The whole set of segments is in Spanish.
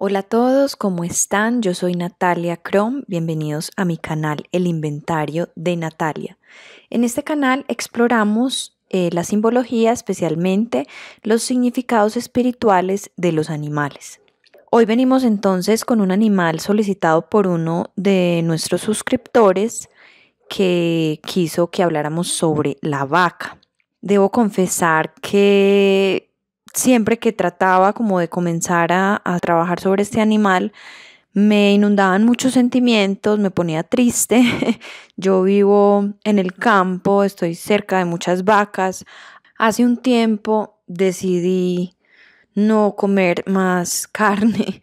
Hola a todos, ¿cómo están? Yo soy Natalia Crom, bienvenidos a mi canal El Inventario de Natalia. En este canal exploramos eh, la simbología, especialmente los significados espirituales de los animales. Hoy venimos entonces con un animal solicitado por uno de nuestros suscriptores que quiso que habláramos sobre la vaca debo confesar que siempre que trataba como de comenzar a, a trabajar sobre este animal, me inundaban muchos sentimientos, me ponía triste. Yo vivo en el campo, estoy cerca de muchas vacas. Hace un tiempo decidí no comer más carne.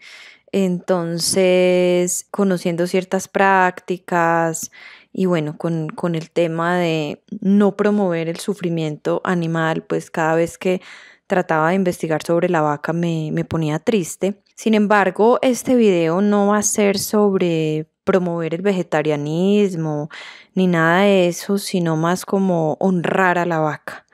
Entonces, conociendo ciertas prácticas y bueno, con, con el tema de no promover el sufrimiento animal, pues cada vez que trataba de investigar sobre la vaca me, ponía triste. Sin embargo, este video no va a ser sobre promover el vegetarianismo ni nada de eso, sino más como honrar a la vaca.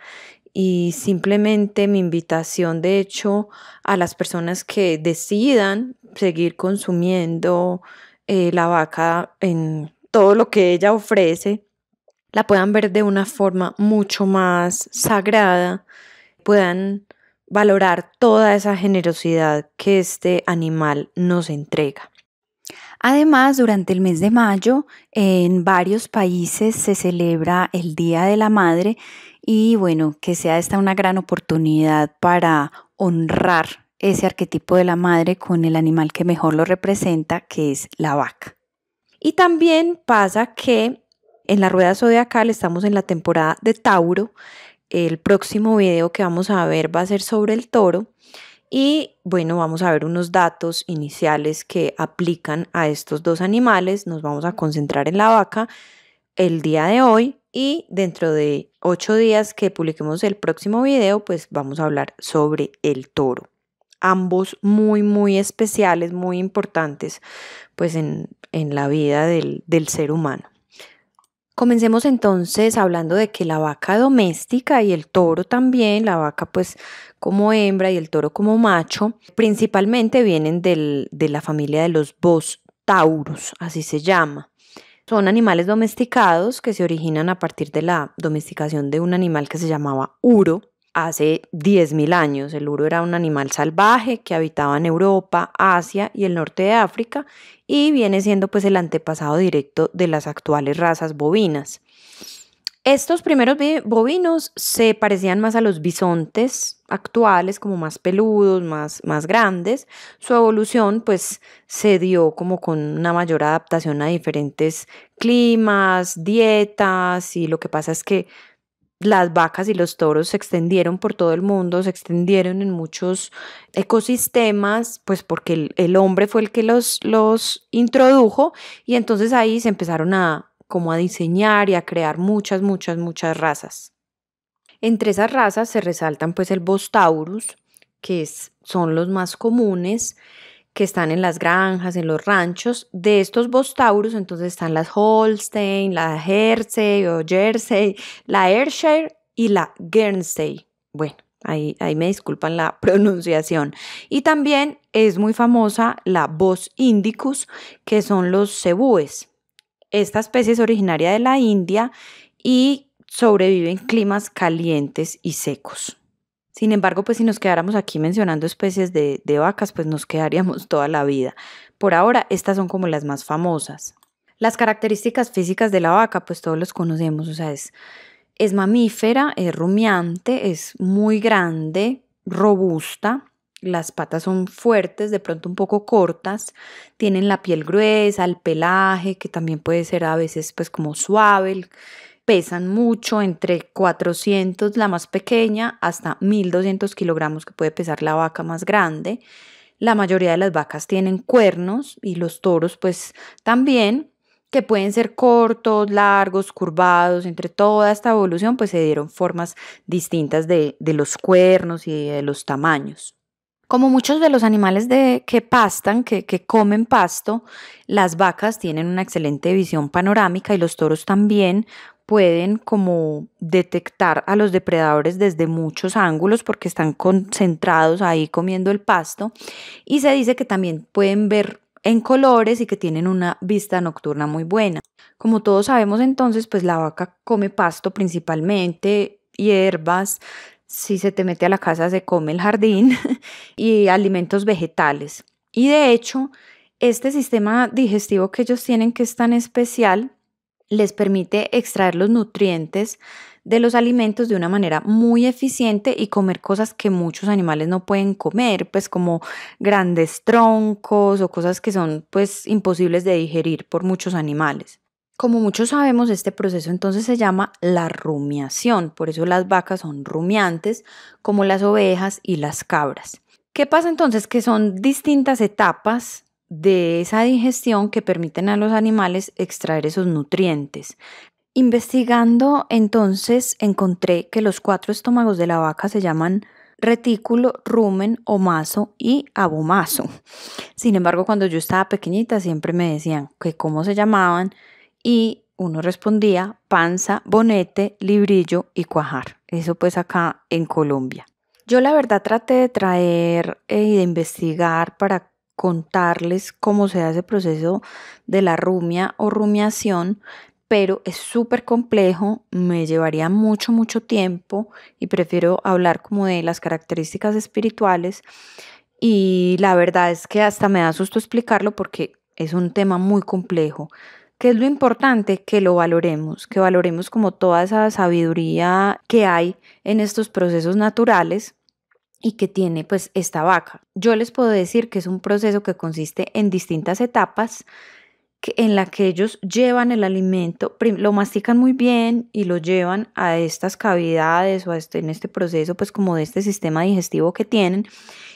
Y simplemente mi invitación, de hecho, a las personas que decidan seguir consumiendo eh, la vaca en todo lo que ella ofrece la puedan ver de una forma mucho más sagrada, puedan valorar toda esa generosidad que este animal nos entrega. Además, durante el mes de mayo, en varios países se celebra el Día de la Madre y bueno, que sea esta una gran oportunidad para honrar ese arquetipo de la madre con el animal que mejor lo representa, que es la vaca. Y también pasa que en la rueda zodiacal estamos en la temporada de Tauro. El próximo video que vamos a ver va a ser sobre el toro. Y bueno, vamos a ver unos datos iniciales que aplican a estos dos animales. Nos vamos a concentrar en la vaca el día de hoy y dentro de ocho días que publiquemos el próximo video, pues vamos a hablar sobre el toro ambos muy, muy especiales, muy importantes, pues en, la vida del, ser humano. Comencemos entonces hablando de que la vaca doméstica y el toro también, la vaca pues como hembra y el toro como macho, principalmente vienen de la familia de los bos tauros así se llama. Son animales domesticados que se originan a partir de la domesticación de un animal que se llamaba uro, hace 10.000 años. El uro era un animal salvaje que habitaba en Europa, Asia y el norte de África y viene siendo pues el antepasado directo de las actuales razas bovinas. Estos primeros bovinos se parecían más a los bisontes actuales, como más peludos, más, más grandes. Su evolución pues se dio como con una mayor adaptación a diferentes climas, dietas y lo que pasa es que las vacas y los toros se extendieron por todo el mundo, se extendieron en muchos ecosistemas, pues porque el, hombre fue el que los, los introdujo y entonces ahí se empezaron a como a diseñar y a crear muchas, muchas, muchas razas. Entre esas razas se resaltan pues el Bostaurus, que son los más comunes, que están en las granjas, en los ranchos, de estos Bostauros, entonces están las Holstein, la Jersey o Jersey, la Ayrshire y la Guernsey. Bueno, ahí, ahí me disculpan la pronunciación. Y también es muy famosa la Bos Indicus, que son los cebúes. Esta especie es originaria de la India y sobrevive en climas calientes y secos. Sin embargo, pues si nos quedáramos aquí mencionando especies de, de vacas, pues nos quedaríamos toda la vida. Por ahora, estas son como las más famosas. Las características físicas de la vaca, pues todos los conocemos, o sea, es, es mamífera, es rumiante, es muy grande, robusta, las patas son fuertes, de pronto un poco cortas, tienen la piel gruesa, el pelaje, que también puede ser a veces pues como suave, pesan mucho, entre 400 la más pequeña hasta 1200 kilogramos que puede pesar la vaca más grande. La mayoría de las vacas tienen cuernos y los toros pues también, que pueden ser cortos, largos, curvados. Entre toda esta evolución pues se dieron formas distintas de, los cuernos y de los tamaños. Como muchos de los animales de, que pastan, que, que, comen pasto, las vacas tienen una excelente visión panorámica y los toros también, pueden como detectar a los depredadores desde muchos ángulos porque están concentrados ahí comiendo el pasto y se dice que también pueden ver en colores y que tienen una vista nocturna muy buena. Como todos sabemos entonces, pues la vaca come pasto principalmente, hierbas, si se te mete a la casa se come el jardín y alimentos vegetales. Y de hecho, este sistema digestivo que ellos tienen que es tan especial les permite extraer los nutrientes de los alimentos de una manera muy eficiente y comer cosas que muchos animales no pueden comer, pues como grandes troncos o cosas que son pues imposibles de digerir por muchos animales. Como muchos sabemos, este proceso entonces se llama la rumiación, por eso las vacas son rumiantes, como las ovejas y las cabras. ¿Qué pasa entonces? Que son distintas etapas de esa digestión que permiten a los animales extraer esos nutrientes. Investigando entonces encontré que los cuatro estómagos de la vaca se llaman retículo, rumen, omaso y abomaso. Sin embargo, cuando yo estaba pequeñita siempre me decían que cómo se llamaban y uno respondía panza, bonete, librillo y cuajar. Eso pues acá en Colombia. Yo la verdad traté de traer eh, y de investigar para contarles cómo se hace el proceso de la rumia o rumiación, pero es súper complejo, me llevaría mucho, mucho tiempo y prefiero hablar como de las características espirituales. Y la verdad es que hasta me da susto explicarlo porque es un tema muy complejo. que es lo importante? Que lo valoremos, que valoremos como toda esa sabiduría que hay en estos procesos naturales y que tiene pues esta vaca. Yo les puedo decir que es un proceso que consiste en distintas etapas en la que ellos llevan el alimento, lo mastican muy bien y lo llevan a estas cavidades o este, en este proceso, pues como de este sistema digestivo que tienen,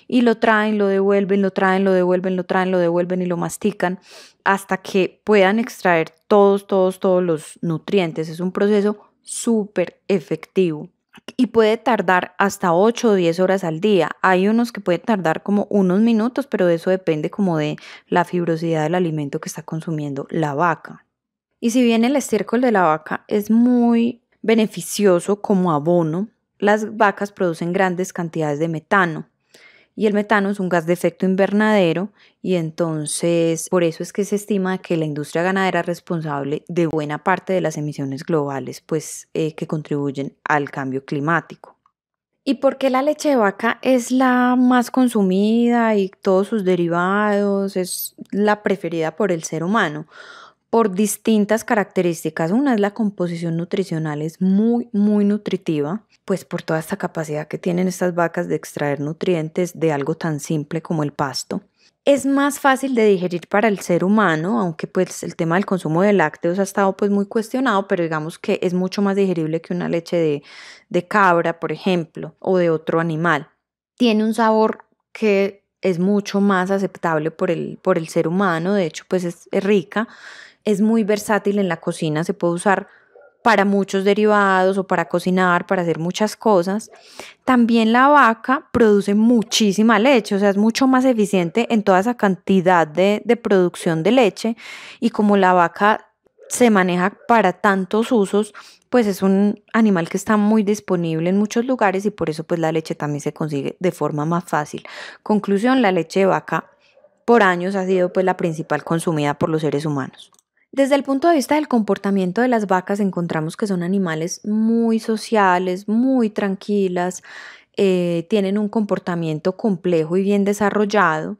y lo traen, lo devuelven, lo traen, lo devuelven, lo traen, lo devuelven y lo mastican hasta que puedan extraer todos, todos, todos los nutrientes. Es un proceso súper efectivo y puede tardar hasta 8 o 10 horas al día. Hay unos que pueden tardar como unos minutos, pero eso depende como de la fibrosidad del alimento que está consumiendo la vaca. Y si bien el estiércol de la vaca es muy beneficioso como abono, las vacas producen grandes cantidades de metano, y el metano es un gas de efecto invernadero y entonces por eso es que se estima que la industria ganadera es responsable de buena parte de las emisiones globales pues, eh, que contribuyen al cambio climático. ¿Y por qué la leche de vaca es la más consumida y todos sus derivados es la preferida por el ser humano? por distintas características. Una es la composición nutricional, es muy, muy nutritiva, pues por toda esta capacidad que tienen estas vacas de extraer nutrientes de algo tan simple como el pasto. Es más fácil de digerir para el ser humano, aunque pues el tema del consumo de lácteos ha estado pues muy cuestionado, pero digamos que es mucho más digerible que una leche de, cabra, por ejemplo, o de otro animal. Tiene un sabor que es mucho más aceptable por el, por el ser humano, de hecho pues es, es rica es muy versátil en la cocina, se puede usar para muchos derivados o para cocinar, para hacer muchas cosas. También la vaca produce muchísima leche, o sea, es mucho más eficiente en toda esa cantidad de, producción de leche y como la vaca se maneja para tantos usos, pues es un animal que está muy disponible en muchos lugares y por eso pues la leche también se consigue de forma más fácil. Conclusión, la leche de vaca por años ha sido pues la principal consumida por los seres humanos. Desde el punto de vista del comportamiento de las vacas encontramos que son animales muy sociales, muy tranquilas, eh, tienen un comportamiento complejo y bien desarrollado,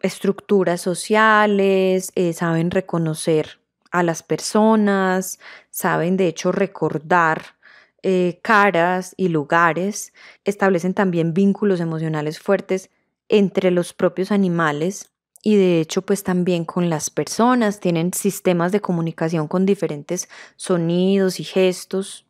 estructuras sociales, eh, saben reconocer a las personas, saben de hecho recordar eh, caras y lugares, establecen también vínculos emocionales fuertes entre los propios animales y de hecho pues también con las personas, tienen sistemas de comunicación con diferentes sonidos y gestos.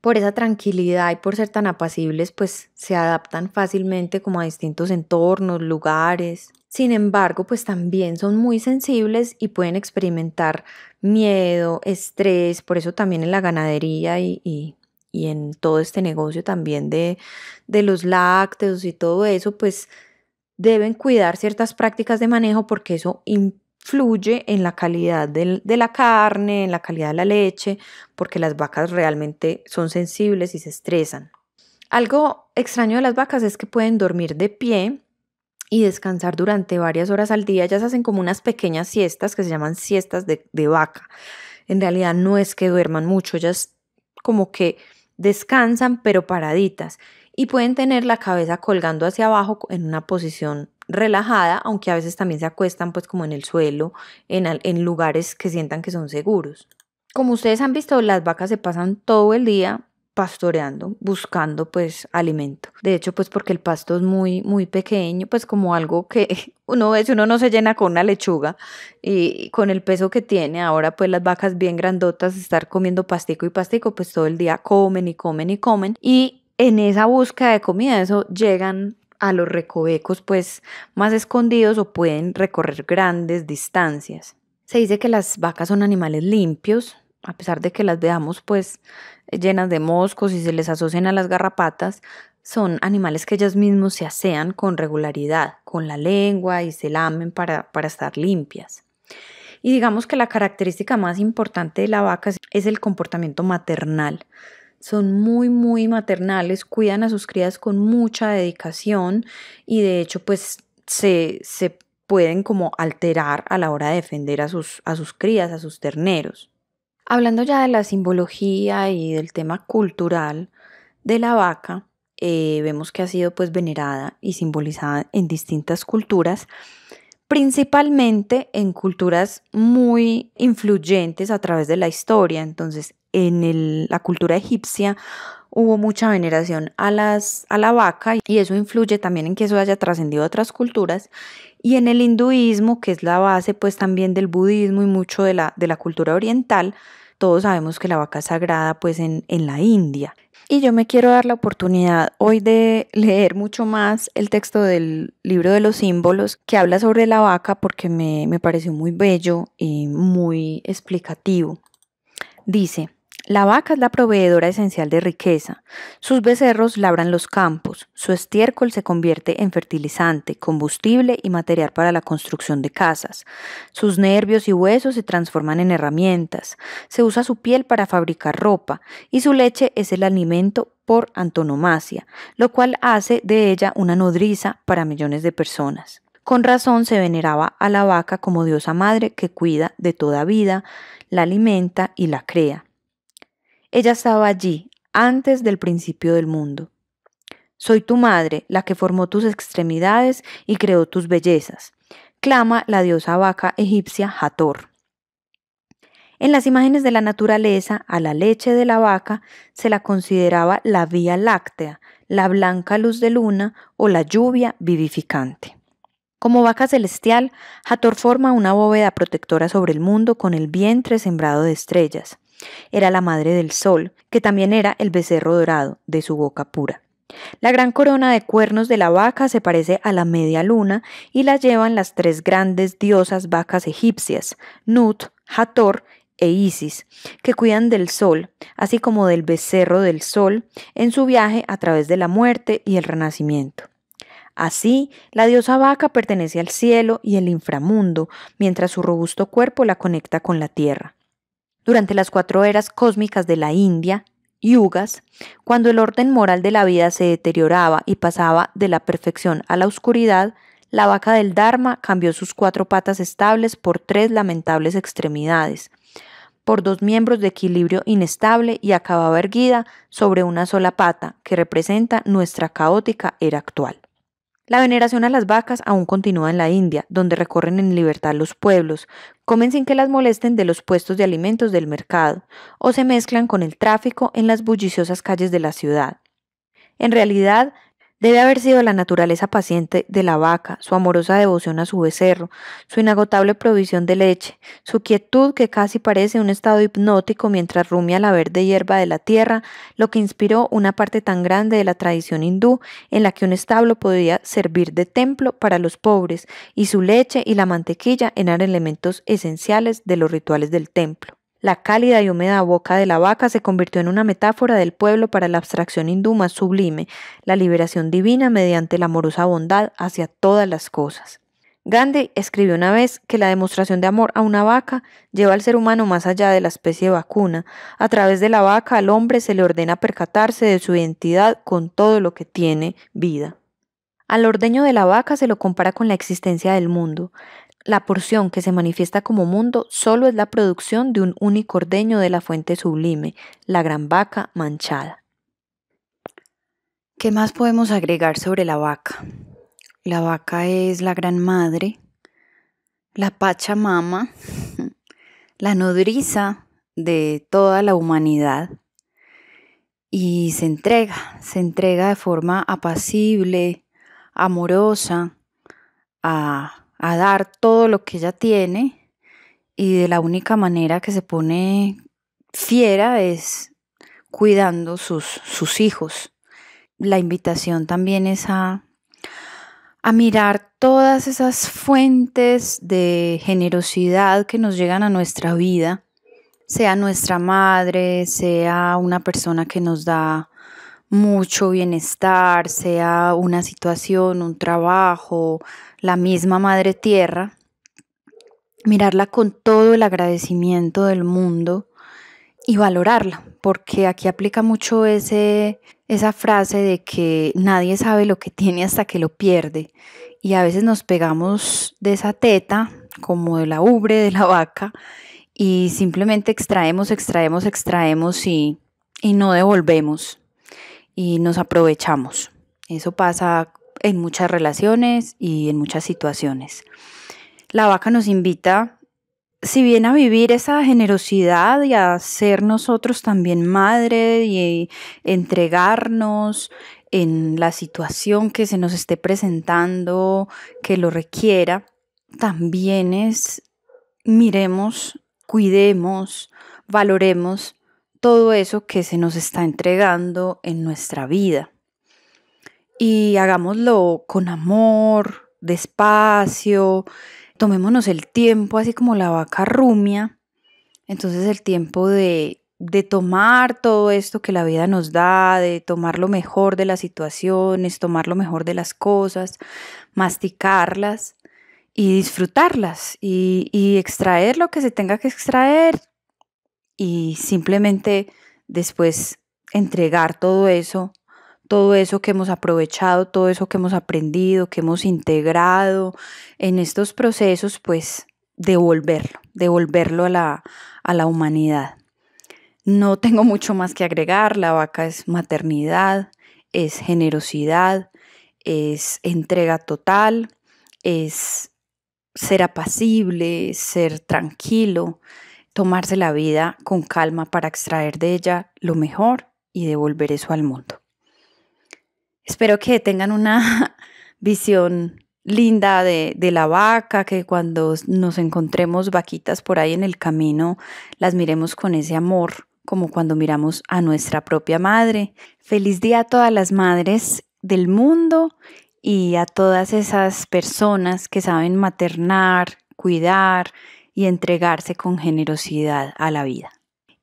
Por esa tranquilidad y por ser tan apacibles pues se adaptan fácilmente como a distintos entornos, lugares. Sin embargo pues también son muy sensibles y pueden experimentar miedo, estrés, por eso también en la ganadería y, en todo este negocio también de los lácteos y todo eso pues deben cuidar ciertas prácticas de manejo porque eso influye en la calidad de la carne, en la calidad de la leche, porque las vacas realmente son sensibles y se estresan. Algo extraño de las vacas es que pueden dormir de pie y descansar durante varias horas al día. Ellas hacen como unas pequeñas siestas que se llaman siestas de, de vaca. En realidad no es que duerman mucho, ellas como que descansan pero paraditas y pueden tener la cabeza colgando hacia abajo en una posición relajada, aunque a veces también se acuestan pues como en el suelo, en, en lugares que sientan que son seguros. Como ustedes han visto, las vacas se pasan todo el día pastoreando, buscando pues alimento. De hecho, pues porque el pasto es muy, muy pequeño, pues como algo que uno ve, uno no se llena con una lechuga y con el peso que tiene, ahora pues las vacas bien grandotas, estar comiendo pastico y pastico, pues todo el día comen y comen y comen. Y en esa búsqueda de comida, eso llegan a los recovecos pues más escondidos o pueden recorrer grandes distancias. Se dice que las vacas son animales limpios, a pesar de que las veamos pues llenas de moscos y se les asocian a las garrapatas, son animales que ellas mismos se asean con regularidad, con la lengua y se lamen para, para estar limpias. Y digamos que la característica más importante de la vaca es el comportamiento maternal son muy, muy maternales, cuidan a sus crías con mucha dedicación y de hecho pues se, pueden como alterar a la hora de defender a sus, crías, a sus terneros. Hablando ya de la simbología y del tema cultural de la vaca, eh, vemos que ha sido pues venerada y simbolizada en distintas culturas principalmente en culturas muy influyentes a través de la historia. Entonces, en la cultura egipcia hubo mucha veneración a, la vaca y eso influye también en que eso haya trascendido a otras culturas y en el hinduismo, que es la base pues también del budismo y mucho de la cultura oriental, todos sabemos que la vaca es sagrada pues en, la India. Y yo me quiero dar la oportunidad hoy de leer mucho más el texto del libro de los símbolos que habla sobre la vaca porque me, me pareció muy bello y muy explicativo. Dice, la vaca es la proveedora esencial de riqueza. Sus becerros labran los campos. Su estiércol se convierte en fertilizante, combustible y material para la construcción de casas. Sus nervios y huesos se transforman en herramientas. Se usa su piel para fabricar ropa y su leche es el alimento por antonomasia, lo cual hace de ella una nodriza para millones de personas. Con razón se veneraba a la vaca como diosa madre que cuida de toda vida, la alimenta y la crea. Ella estaba allí, antes del principio del mundo. Soy tu madre, la que formó tus extremidades y creó tus bellezas, clama la diosa vaca egipcia Hathor. En las imágenes de la naturaleza, a la leche de la vaca se la consideraba la Vía Láctea, la blanca luz de luna o la lluvia vivificante. Como vaca celestial, Hathor forma una bóveda protectora sobre el mundo con el vientre sembrado de estrellas. Era la madre del sol, que también era el becerro dorado, de su boca pura. La gran corona de cuernos de la vaca se parece a la media luna y la llevan las tres grandes diosas vacas egipcias, Nut, Hathor e Isis, que cuidan del sol, así como del becerro del sol, en su viaje a través de la muerte y el renacimiento. Así, la diosa vaca pertenece al cielo y el inframundo, mientras su robusto cuerpo la conecta con la tierra. Durante las cuatro eras cósmicas de la India, yugas, cuando el orden moral de la vida se deterioraba y pasaba de la perfección a la oscuridad, la vaca del Dharma cambió sus cuatro patas estables por tres lamentables extremidades, por dos miembros de equilibrio inestable y acababa erguida sobre una sola pata, que representa nuestra caótica era actual. La veneración a las vacas aún continúa en la India, donde recorren en libertad los pueblos, comen sin que las molesten de los puestos de alimentos del mercado, o se mezclan con el tráfico en las bulliciosas calles de la ciudad. En realidad, Debe haber sido la naturaleza paciente de la vaca, su amorosa devoción a su becerro, su inagotable provisión de leche, su quietud que casi parece un estado hipnótico mientras rumia la verde hierba de la tierra, lo que inspiró una parte tan grande de la tradición hindú en la que un establo podía servir de templo para los pobres y su leche y la mantequilla eran elementos esenciales de los rituales del templo. La cálida y húmeda boca de la vaca se convirtió en una metáfora del pueblo para la abstracción hindú más sublime, la liberación divina mediante la amorosa bondad hacia todas las cosas. Gandhi escribió una vez que la demostración de amor a una vaca lleva al ser humano más allá de la especie vacuna. A través de la vaca al hombre se le ordena percatarse de su identidad con todo lo que tiene vida. Al ordeño de la vaca se lo compara con la existencia del mundo la porción que se manifiesta como mundo solo es la producción de un único ordeño de la fuente sublime, la gran vaca manchada. ¿Qué más podemos agregar sobre la vaca? La vaca es la gran madre, la pachamama, la nodriza de toda la humanidad y se entrega, se entrega de forma apacible, amorosa a a dar todo lo que ella tiene y de la única manera que se pone fiera es cuidando sus, sus hijos. La invitación también es a, a mirar todas esas fuentes de generosidad que nos llegan a nuestra vida, sea nuestra madre, sea una persona que nos da mucho bienestar, sea una situación, un trabajo, la misma Madre Tierra, mirarla con todo el agradecimiento del mundo y valorarla, porque aquí aplica mucho ese, esa frase de que nadie sabe lo que tiene hasta que lo pierde. Y a veces nos pegamos de esa teta, como de la ubre, de la vaca, y simplemente extraemos, extraemos, extraemos y, y no devolvemos y nos aprovechamos. Eso pasa en muchas relaciones y en muchas situaciones. La vaca nos invita, si bien a vivir esa generosidad y a ser nosotros también madre y entregarnos en la situación que se nos esté presentando, que lo requiera, también es miremos, cuidemos, valoremos todo eso que se nos está entregando en nuestra vida y hagámoslo con amor, despacio, tomémonos el tiempo, así como la vaca rumia. Entonces el tiempo de, tomar todo esto que la vida nos da, de tomar lo mejor de las situaciones, tomar lo mejor de las cosas, masticarlas y disfrutarlas y, y extraer lo que se tenga que extraer y simplemente después entregar todo eso todo eso que hemos aprovechado, todo eso que hemos aprendido, que hemos integrado en estos procesos, pues devolverlo, devolverlo a la, a la humanidad. No tengo mucho más que agregar, la vaca es maternidad, es generosidad, es entrega total, es ser apacible, ser tranquilo, tomarse la vida con calma para extraer de ella lo mejor y devolver eso al mundo. Espero que tengan una visión linda de, la vaca, que cuando nos encontremos vaquitas por ahí en el camino, las miremos con ese amor, como cuando miramos a nuestra propia madre. Feliz día a todas las madres del mundo y a todas esas personas que saben maternar, cuidar y entregarse con generosidad a la vida.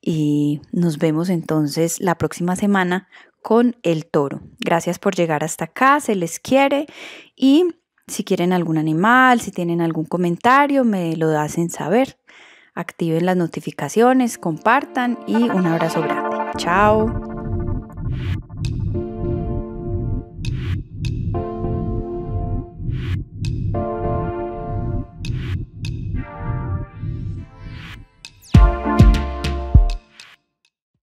Y nos vemos entonces la próxima semana con el toro. Gracias por llegar hasta acá, se les quiere y si quieren algún animal, si tienen algún comentario, me lo hacen saber. Activen las notificaciones, compartan y un abrazo grande. Chao.